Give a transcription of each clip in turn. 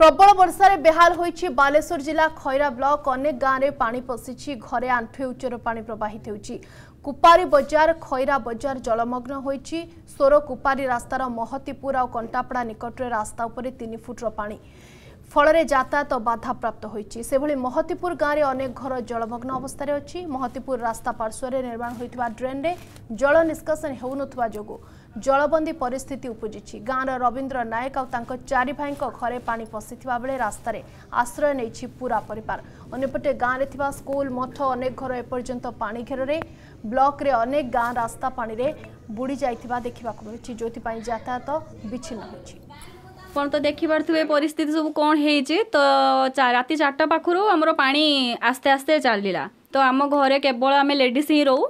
ପ୍ରବଳ ବର୍ଷାରେ ବେହାଲ ହୋଇଛି ବାଲେଶ୍ୱର ଜିଲ୍ଲା ଖଇରା ବ୍ଲକ ଅନେକ ଗାଁରେ ପାଣି ପଶିଛି ଘରେ ଆଣ୍ଠୁଏ ଉଚ୍ଚର ପାଣି ପ୍ରବାହିତ ହେଉଛି କୁପାରୀ ବଜାର ଖଇରା ବଜାର ଜଳମଗ୍ନ ହୋଇଛି ସୋର କୁପାରୀ ରାସ୍ତାର ମହତିପୁର ଆଉ କଣ୍ଟାପଡ଼ା ନିକଟରେ ରାସ୍ତା ଉପରେ ତିନି ଫୁଟର ପାଣି ଫଳରେ ଯାତାୟାତ ବାଧାପ୍ରାପ୍ତ ହୋଇଛି ସେଭଳି ମହତିପୁର ଗାଁରେ ଅନେକ ଘର ଜଳମଗ୍ନ ଅବସ୍ଥାରେ ଅଛି ମହତିପୁର ରାସ୍ତା ପାର୍ଶ୍ୱରେ ନିର୍ମାଣ ହୋଇଥିବା ଡ୍ରେନ୍ରେ ଜଳ ନିଷ୍କାସନ ହେଉନଥିବା ଯୋଗୁଁ জলবন্দী পরিস্থিতি উপজিছে গাঁর রবীন্দ্র নায়ক আঙ্ক চারি ভাই ঘরে পা পশিথিবা বেড়ে রাস্তায় আশ্রয় নিয়েছে পুরা পরিবার অন্যপটে গাঁরে থাকা স্কুল মঠ অনেক ঘর এপর্যন্ত পা ঘেরে ব্লকরে অনেক গাঁ রাস্তা পাড়ে বুড়ি যাই দেখা মিলছে যেপি যাতায়াত বিচ্ছিন্ন হয়েছে ଆପଣ ତ ଦେଖିପାରୁଥିବେ পরিস্থিতি সব কম হয়েছে তো রাতে চারটা ପାଖରୁ আমার পা আস্তে আস্তে চাল তো আমার ঘরে কেবল আমি লেডিস হি ରହୁ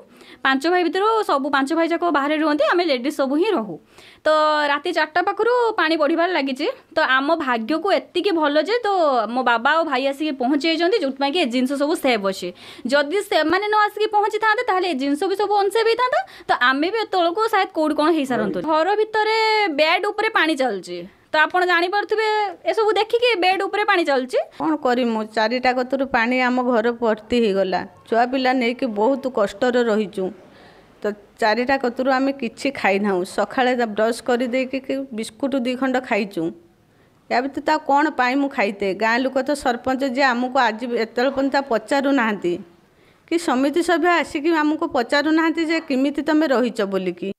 ପାଞ୍ଚ ଭାଇ ଭିତରୁ ସବୁ ପାଞ୍ଚ ଭାଇ ଯାକ ବାହାରେ ରୁହନ୍ତି ଆମେ ଲେଡ଼ିଜ୍ ସବୁ ହିଁ ରହୁ ତ ରାତି ଚାରିଟା ପାଖରୁ ପାଣି ବଢ଼ିବାରେ ଲାଗିଛି ତ ଆମ ଭାଗ୍ୟକୁ ଏତିକି ଭଲ ଯେ ତ ମୋ ବାବା ଆଉ ଭାଇ ଆସିକି ପହଞ୍ଚି ଯାଇଛନ୍ତି ଯେଉଁଥିପାଇଁ କି ଏ ଜିନିଷ ସବୁ ସେଭ୍ ଅଛି ଯଦି ସେମାନେ ନ ଆସିକି ପହଞ୍ଚିଥାନ୍ତେ ତାହେଲେ ଏ ଜିନିଷ ବି ସବୁ ଅନସେଭ୍ ହେଇଥାନ୍ତା ତ ଆମେ ବି ଏତେବେଳକୁ ସାୟଦ କେଉଁଠି କ'ଣ ହେଇସାରନ୍ତୁ ଘର ଭିତରେ ବେଡ୍ ଉପରେ ପାଣି ଚାଲୁଛି ତ ଆପଣ ଜାଣିପାରୁଥିବେ ଏସବୁ ଦେଖିକି ବେଡ୍ ଉପରେ ପାଣି ଚାଲୁଛି କ'ଣ କରିମୁ ଚାରିଟା କତରୁ ପାଣି ଆମ ଘର ଭର୍ତ୍ତି ହେଇଗଲା ଛୁଆ ପିଲା ନେଇକି ବହୁତ କଷ୍ଟରେ ରହିଛୁ ତ ଚାରିଟା କତରୁ ଆମେ କିଛି ଖାଇନାହୁଁ ସକାଳେ ବ୍ରସ୍ କରିଦେଇକି ବିସ୍କୁଟ ଦୁଇ ଖଣ୍ଡ ଖାଇଛୁ ୟା ଭିତରେ ତା କ'ଣ ପାଇଁ ମୁଁ ଖାଇତେ ଗାଁ ଲୋକ ତ ସରପଞ୍ଚ ଯିଏ ଆମକୁ ଆଜି ଏତେବେଳେ ପର୍ଯ୍ୟନ୍ତ ପଚାରୁନାହାନ୍ତି କି ସମିତି ସଭ୍ୟ ଆସିକି ଆମକୁ ପଚାରୁନାହାନ୍ତି ଯେ କେମିତି ତୁମେ ରହିଛ ବୋଲିକି